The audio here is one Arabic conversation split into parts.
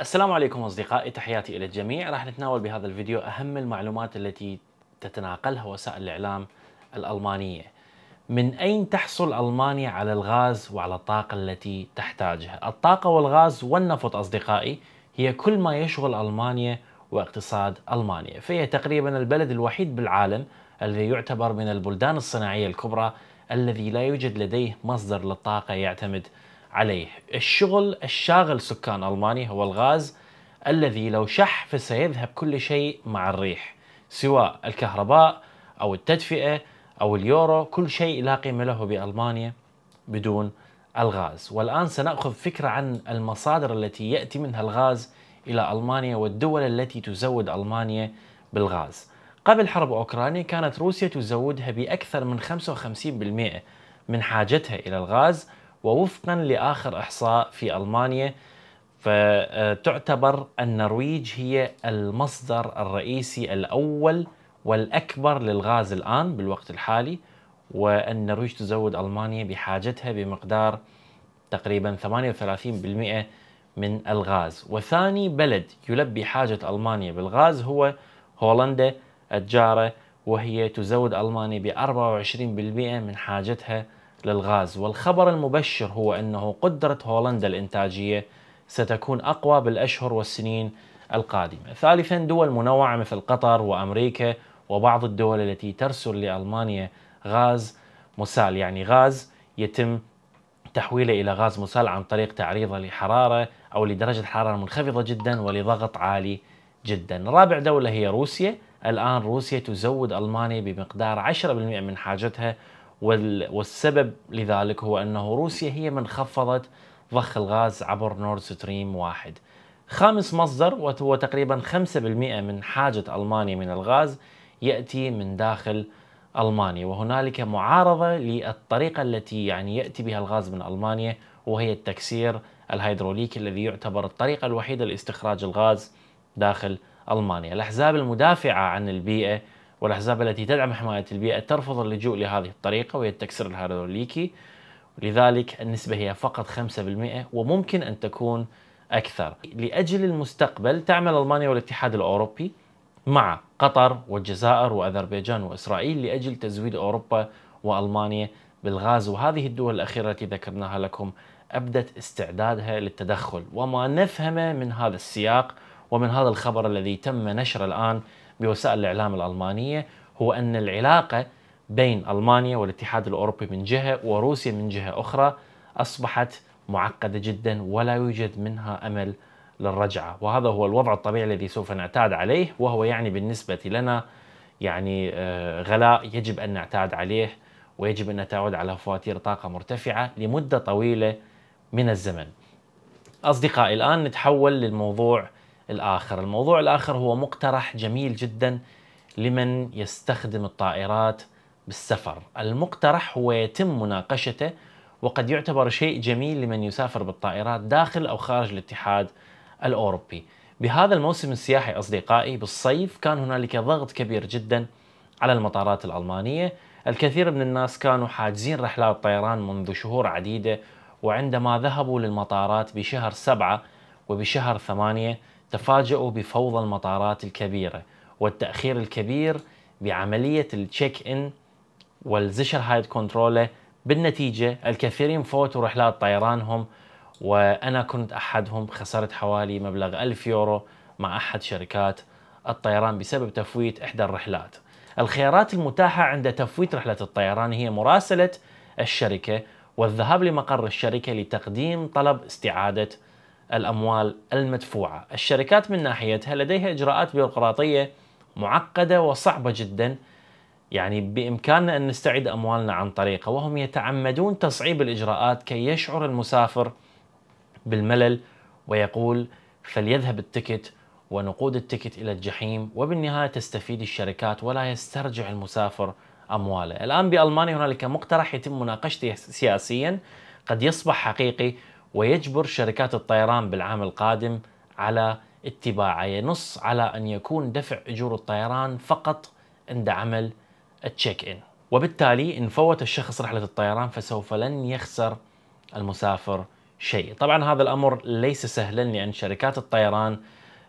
السلام عليكم أصدقائي تحياتي إلى الجميع راح نتناول بهذا الفيديو أهم المعلومات التي تتناقلها وسائل الإعلام الألمانية من أين تحصل ألمانيا على الغاز وعلى الطاقة التي تحتاجها الطاقة والغاز والنفط أصدقائي هي كل ما يشغل ألمانيا واقتصاد ألمانيا فهي تقريبا البلد الوحيد بالعالم الذي يعتبر من البلدان الصناعية الكبرى الذي لا يوجد لديه مصدر للطاقة يعتمد عليه الشغل الشاغل سكان ألمانيا هو الغاز الذي لو شح فسيذهب كل شيء مع الريح سواء الكهرباء أو التدفئة أو اليورو كل شيء لا قيمة له بألمانيا بدون الغاز والآن سنأخذ فكرة عن المصادر التي يأتي منها الغاز إلى ألمانيا والدول التي تزود ألمانيا بالغاز قبل حرب أوكرانيا كانت روسيا تزودها بأكثر من 55% من حاجتها إلى الغاز ووفقا لاخر احصاء في المانيا فتعتبر النرويج هي المصدر الرئيسي الاول والاكبر للغاز الان بالوقت الحالي والنرويج تزود المانيا بحاجتها بمقدار تقريبا 38% من الغاز وثاني بلد يلبي حاجة ألمانيا بالغاز هو هولندا الجارة وهي تزود ألمانيا ب 24% من حاجتها للغاز والخبر المبشر هو أنه قدرة هولندا الإنتاجية ستكون أقوى بالأشهر والسنين القادمة ثالثا دول منوعة مثل قطر وأمريكا وبعض الدول التي ترسل لألمانيا غاز مسال يعني غاز يتم تحويله إلى غاز مسال عن طريق تعريضه لحرارة أو لدرجة حرارة منخفضة جدا ولضغط عالي جدا رابع دولة هي روسيا الآن روسيا تزود ألمانيا بمقدار 10% من حاجتها والسبب لذلك هو أنه روسيا هي من خفضت ضخ الغاز عبر نورد ستريم واحد خامس مصدر وهو تقريبا 5% من حاجة ألمانيا من الغاز يأتي من داخل ألمانيا وهنالك معارضة للطريقة التي يعني يأتي بها الغاز من ألمانيا وهي التكسير الهيدروليكي الذي يعتبر الطريقة الوحيدة لاستخراج الغاز داخل ألمانيا الأحزاب المدافعة عن البيئة والأحزاب التي تدعم حماية البيئة ترفض اللجوء لهذه الطريقة وهي التكسير الهيدروليكي لذلك النسبة هي فقط 5% وممكن أن تكون أكثر لأجل المستقبل تعمل ألمانيا والاتحاد الأوروبي مع قطر والجزائر وأذربيجان وإسرائيل لأجل تزويد أوروبا وألمانيا بالغاز وهذه الدول الأخيرة التي ذكرناها لكم أبدت استعدادها للتدخل وما نفهمه من هذا السياق ومن هذا الخبر الذي تم نشره الآن بوسائل الإعلام الألمانية هو أن العلاقة بين ألمانيا والاتحاد الأوروبي من جهة وروسيا من جهة أخرى أصبحت معقدة جدا ولا يوجد منها أمل للرجعة وهذا هو الوضع الطبيعي الذي سوف نعتاد عليه وهو يعني بالنسبة لنا يعني آه، غلاء يجب أن نعتاد عليه ويجب أن نتعود على فواتير طاقة مرتفعة لمدة طويلة من الزمن أصدقائي الآن نتحول للموضوع الآخر الموضوع الآخر هو مقترح جميل جدا لمن يستخدم الطائرات بالسفر المقترح هو يتم مناقشته وقد يعتبر شيء جميل لمن يسافر بالطائرات داخل أو خارج الاتحاد الأوروبي بهذا الموسم السياحي أصدقائي بالصيف كان هنالك ضغط كبير جدا على المطارات الألمانية الكثير من الناس كانوا حاجزين رحلات طيران منذ شهور عديدة وعندما ذهبوا للمطارات بشهر سبعة وبشهر ثمانية تفاجؤوا بفوضى المطارات الكبيرة والتأخير الكبير بعملية التشيك إن والزشر هايد كنترول بالنتيجة الكثيرين فوتوا رحلات طيرانهم وأنا كنت أحدهم خسرت حوالي مبلغ 1000 يورو مع أحد شركات الطيران بسبب تفويت إحدى الرحلات الخيارات المتاحة عند تفويت رحلة الطيران هي مراسلة الشركة والذهاب لمقر الشركة لتقديم طلب استعادة الأموال المدفوعة الشركات من ناحيتها لديها إجراءات بيروقراطية معقدة وصعبة جدا يعني بإمكاننا أن نستعيد أموالنا عن طريقه وهم يتعمدون تصعيب الإجراءات كي يشعر المسافر بالملل ويقول فليذهب التكت ونقود التكت إلى الجحيم وبالنهاية تستفيد الشركات ولا يسترجع المسافر أمواله الآن بألمانيا هنالك مقترح يتم مناقشته سياسيا قد يصبح حقيقي ويجبر شركات الطيران بالعام القادم على اتباعه ينص على أن يكون دفع أجور الطيران فقط عند عمل التشيك إن وبالتالي إن فوت الشخص رحلة الطيران فسوف لن يخسر المسافر شيء طبعا هذا الأمر ليس سهلا لأن شركات الطيران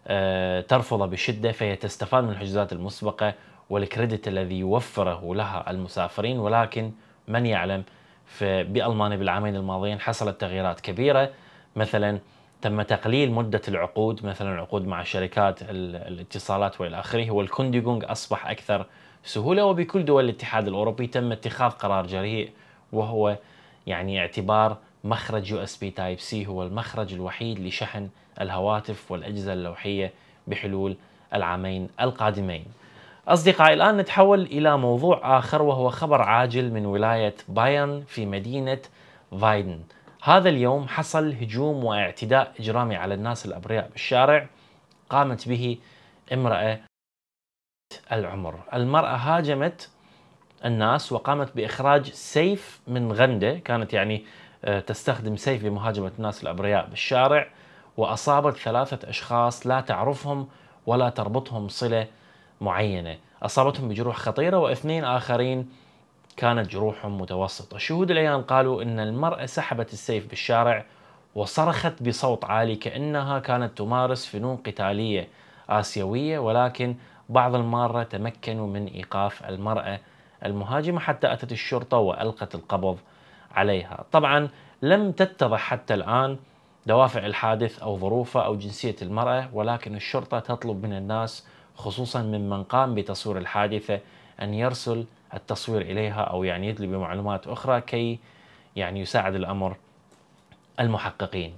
آه، ترفضه بشدة فهي تستفاد من الحجوزات المسبقة والكريدت الذي يوفره لها المسافرين ولكن من يعلم فبألمانيا بالعامين الماضيين حصلت تغييرات كبيرة مثلا تم تقليل مدة العقود مثلا العقود مع شركات الاتصالات والى اخره والكونديغونغ اصبح اكثر سهولة وبكل دول الاتحاد الاوروبي تم اتخاذ قرار جريء وهو يعني اعتبار مخرج يو اس بي تايب سي هو المخرج الوحيد لشحن الهواتف والاجهزة اللوحية بحلول العامين القادمين. أصدقائي الآن نتحول إلى موضوع آخر وهو خبر عاجل من ولاية بايرن في مدينة فايدن هذا اليوم حصل هجوم واعتداء إجرامي على الناس الأبرياء بالشارع قامت به امرأة العمر المرأة هاجمت الناس وقامت بإخراج سيف من غندة كانت يعني آه، تستخدم سيف لمهاجمة الناس الأبرياء بالشارع وأصابت ثلاثة أشخاص لا تعرفهم ولا تربطهم صلة معينة أصابتهم بجروح خطيرة واثنين آخرين كانت جروحهم متوسطة الشهود الأيام قالوا أن المرأة سحبت السيف بالشارع وصرخت بصوت عالي كأنها كانت تمارس فنون قتالية آسيوية ولكن بعض المارة تمكنوا من إيقاف المرأة المهاجمة حتى أتت الشرطة وألقت القبض عليها طبعا لم تتضح حتى الآن دوافع الحادث أو ظروفه أو جنسية المرأة ولكن الشرطة تطلب من الناس خصوصا ممن قام بتصوير الحادثة أن يرسل التصوير إليها أو يعني يدلي بمعلومات أخرى كي يعني يساعد الأمر المحققين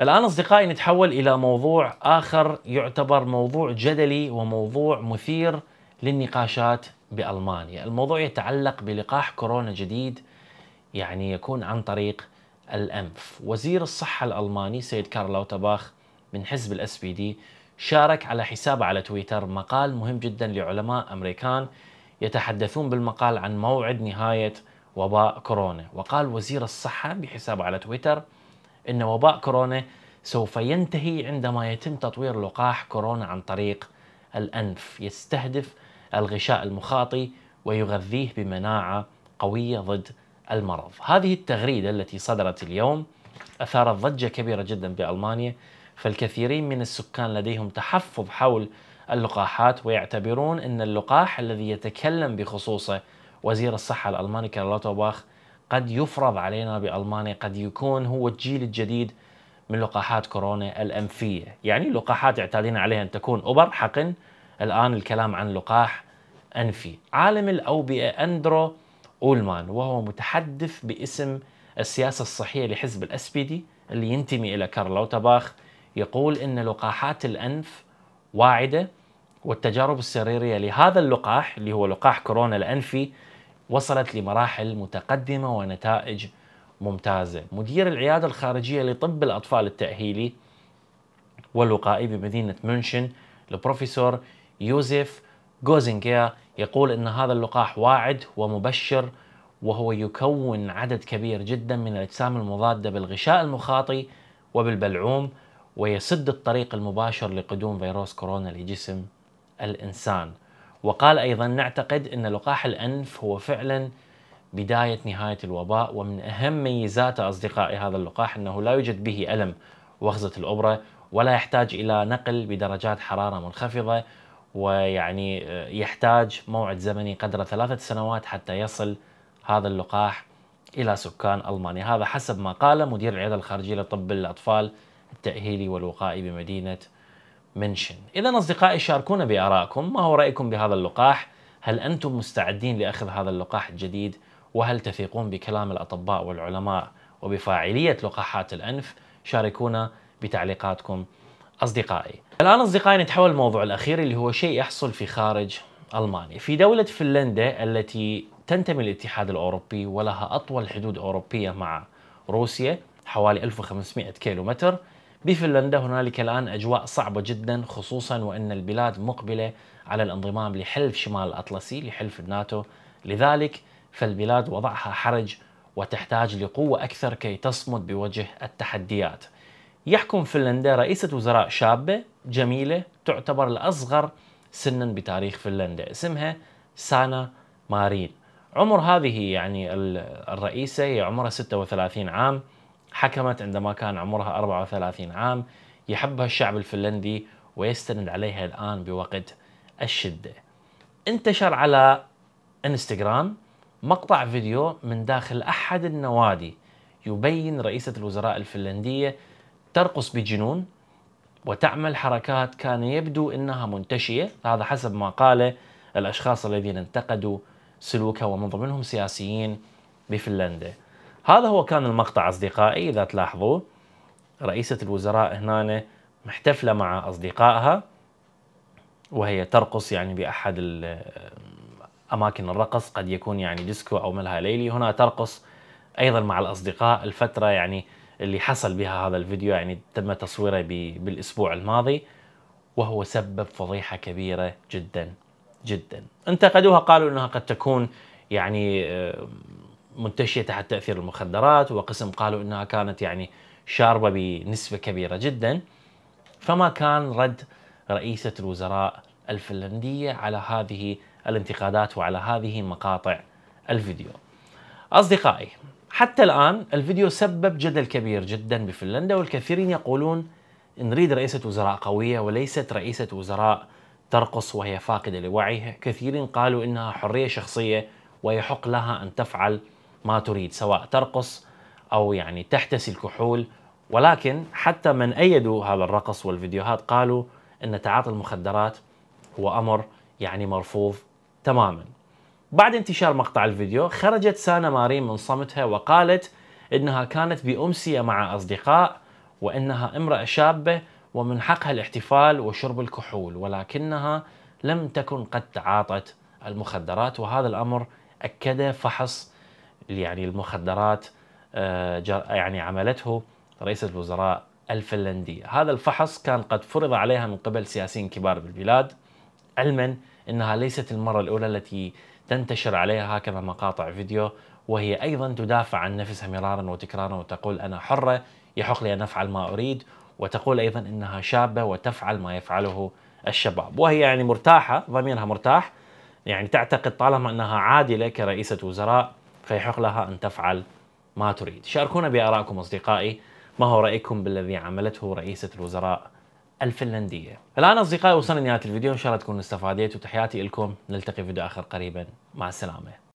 الآن أصدقائي نتحول إلى موضوع آخر يعتبر موضوع جدلي وموضوع مثير للنقاشات بألمانيا الموضوع يتعلق بلقاح كورونا جديد يعني يكون عن طريق الأنف وزير الصحة الألماني سيد كارل باخ من حزب الاس بي دي شارك على حسابه على تويتر مقال مهم جدا لعلماء أمريكان يتحدثون بالمقال عن موعد نهاية وباء كورونا وقال وزير الصحة بحسابه على تويتر أن وباء كورونا سوف ينتهي عندما يتم تطوير لقاح كورونا عن طريق الأنف يستهدف الغشاء المخاطي ويغذيه بمناعة قوية ضد المرض هذه التغريدة التي صدرت اليوم أثارت ضجة كبيرة جدا بألمانيا فالكثيرين من السكان لديهم تحفظ حول اللقاحات ويعتبرون أن اللقاح الذي يتكلم بخصوصه وزير الصحة الألماني كارل باخ قد يفرض علينا بألمانيا قد يكون هو الجيل الجديد من لقاحات كورونا الأنفية يعني لقاحات اعتادنا عليها أن تكون أبر حقن الآن الكلام عن لقاح أنفي عالم الأوبئة أندرو أولمان وهو متحدث باسم السياسة الصحية لحزب الأس بي دي اللي ينتمي إلى كارل باخ يقول ان لقاحات الانف واعده والتجارب السريريه لهذا اللقاح اللي هو لقاح كورونا الانفي وصلت لمراحل متقدمه ونتائج ممتازه. مدير العياده الخارجيه لطب الاطفال التاهيلي والوقائي بمدينه منشن البروفيسور يوزيف جوزنجير يقول ان هذا اللقاح واعد ومبشر وهو يكون عدد كبير جدا من الاجسام المضاده بالغشاء المخاطي وبالبلعوم ويسد الطريق المباشر لقدوم فيروس كورونا لجسم الإنسان وقال أيضا نعتقد أن لقاح الأنف هو فعلا بداية نهاية الوباء ومن أهم ميزات أصدقائي هذا اللقاح أنه لا يوجد به ألم وخزة الأبرة ولا يحتاج إلى نقل بدرجات حرارة منخفضة ويعني آه، يحتاج موعد زمني قدر ثلاثة سنوات حتى يصل هذا اللقاح إلى سكان ألمانيا هذا حسب ما قال مدير العيادة الخارجية لطب الأطفال التأهيلي والوقائي بمدينة منشن إذا أصدقائي شاركونا بآرائكم ما هو رأيكم بهذا اللقاح هل أنتم مستعدين لأخذ هذا اللقاح الجديد وهل تثقون بكلام الأطباء والعلماء وبفاعلية لقاحات الأنف شاركونا بتعليقاتكم أصدقائي الآن أصدقائي نتحول الموضوع الأخير اللي هو شيء يحصل في خارج ألمانيا في دولة فنلندا التي تنتمي للاتحاد الأوروبي ولها أطول حدود أوروبية مع روسيا حوالي 1500 كيلومتر بفنلندا هنالك الآن أجواء صعبة جدا خصوصا وأن البلاد مقبلة على الانضمام لحلف شمال الأطلسي لحلف الناتو لذلك فالبلاد وضعها حرج وتحتاج لقوة أكثر كي تصمد بوجه التحديات يحكم فنلندا رئيسة وزراء شابة جميلة تعتبر الأصغر سنا بتاريخ فنلندا اسمها سانا مارين عمر هذه يعني الرئيسة هي عمرها 36 عام حكمت عندما كان عمرها 34 عام يحبها الشعب الفنلندي ويستند عليها الآن بوقت الشدة انتشر على انستغرام مقطع فيديو من داخل أحد النوادي يبين رئيسة الوزراء الفنلندية ترقص بجنون وتعمل حركات كان يبدو انها منتشيه، هذا حسب ما قال الاشخاص الذين انتقدوا سلوكها ومن ضمنهم سياسيين بفنلندا. هذا هو كان المقطع أصدقائي إذا تلاحظوه رئيسة الوزراء هنا محتفلة مع أصدقائها وهي ترقص يعني بأحد أماكن الرقص قد يكون يعني ديسكو أو ملهى ليلي هنا ترقص أيضا مع الأصدقاء الفترة يعني اللي حصل بها هذا الفيديو يعني تم تصويره بالأسبوع الماضي وهو سبب فضيحة كبيرة جدا جدا انتقدوها قالوا أنها قد تكون يعني منتشيه تحت تاثير المخدرات وقسم قالوا انها كانت يعني شاربه بنسبه كبيره جدا فما كان رد رئيسه الوزراء الفنلنديه على هذه الانتقادات وعلى هذه مقاطع الفيديو. اصدقائي حتى الان الفيديو سبب جدل كبير جدا بفنلندا والكثيرين يقولون نريد رئيسه وزراء قويه وليست رئيسه وزراء ترقص وهي فاقده لوعيها، كثيرين قالوا انها حريه شخصيه ويحق لها ان تفعل ما تريد سواء ترقص أو يعني تحتسي الكحول ولكن حتى من أيدوا هذا الرقص والفيديوهات قالوا أن تعاطي المخدرات هو أمر يعني مرفوض تماما بعد انتشار مقطع الفيديو خرجت سانا مارين من صمتها وقالت انها كانت بامسيه مع اصدقاء وانها امراه شابه ومن حقها الاحتفال وشرب الكحول ولكنها لم تكن قد تعاطت المخدرات وهذا الامر اكده فحص يعني المخدرات آه، يعني عملته رئيسة الوزراء الفنلندية هذا الفحص كان قد فرض عليها من قبل سياسيين كبار بالبلاد علما أنها ليست المرة الأولى التي تنتشر عليها هكذا مقاطع فيديو وهي أيضا تدافع عن نفسها مرارا وتكرارا وتقول أنا حرة يحق لي أن أفعل ما أريد وتقول أيضا أنها شابة وتفعل ما يفعله الشباب وهي يعني مرتاحة ضميرها مرتاح يعني تعتقد طالما أنها عادلة كرئيسة وزراء فيحق لها أن تفعل ما تريد شاركونا بآرائكم أصدقائي ما هو رأيكم بالذي عملته رئيسة الوزراء الفنلندية الآن أصدقائي وصلنا لنهاية الفيديو إن شاء الله تكونوا استفاديتوا تحياتي لكم نلتقي في فيديو آخر قريبا مع السلامة